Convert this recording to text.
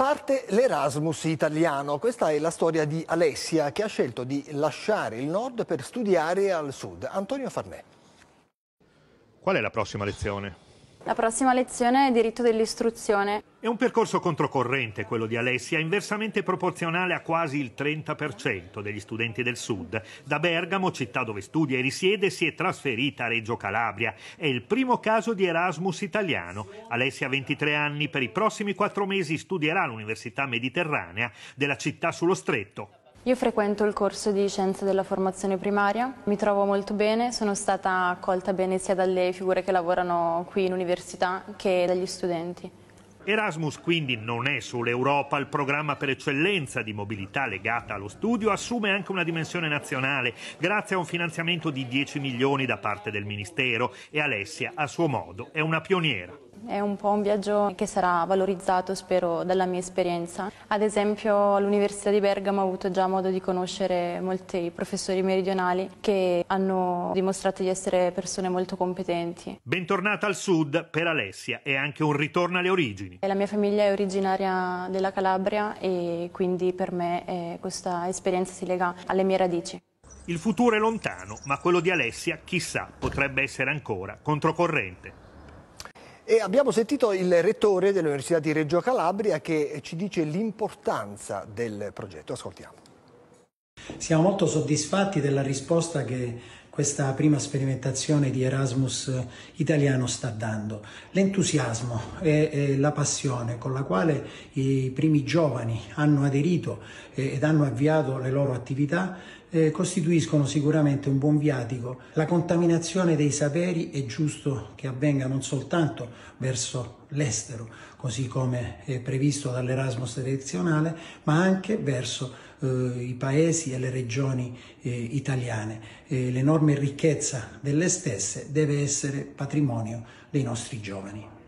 Parte l'Erasmus italiano, questa è la storia di Alessia che ha scelto di lasciare il nord per studiare al sud. Antonio Farnè. Qual è la prossima lezione? La prossima lezione è diritto dell'istruzione. È un percorso controcorrente quello di Alessia, inversamente proporzionale a quasi il 30% degli studenti del sud. Da Bergamo, città dove studia e risiede, si è trasferita a Reggio Calabria. È il primo caso di Erasmus italiano. Alessia ha 23 anni, per i prossimi quattro mesi studierà all'Università Mediterranea della città sullo stretto, io frequento il corso di Scienze della Formazione Primaria, mi trovo molto bene, sono stata accolta bene sia dalle figure che lavorano qui in università che dagli studenti. Erasmus quindi non è solo Europa, il programma per eccellenza di mobilità legata allo studio assume anche una dimensione nazionale grazie a un finanziamento di 10 milioni da parte del Ministero e Alessia a suo modo è una pioniera. È un po' un viaggio che sarà valorizzato, spero, dalla mia esperienza. Ad esempio all'Università di Bergamo ho avuto già modo di conoscere molti professori meridionali che hanno dimostrato di essere persone molto competenti. Bentornata al sud per Alessia è anche un ritorno alle origini. La mia famiglia è originaria della Calabria e quindi per me eh, questa esperienza si lega alle mie radici. Il futuro è lontano, ma quello di Alessia, chissà, potrebbe essere ancora controcorrente. E abbiamo sentito il rettore dell'Università di Reggio Calabria che ci dice l'importanza del progetto. Ascoltiamo. Siamo molto soddisfatti della risposta che questa prima sperimentazione di Erasmus italiano sta dando. L'entusiasmo e, e la passione con la quale i primi giovani hanno aderito eh, ed hanno avviato le loro attività eh, costituiscono sicuramente un buon viatico. La contaminazione dei saperi è giusto che avvenga non soltanto verso l'estero, così come è previsto dall'Erasmus direzionale, ma anche verso eh, i paesi e le regioni eh, italiane. Eh, l'enorme ricchezza delle stesse deve essere patrimonio dei nostri giovani.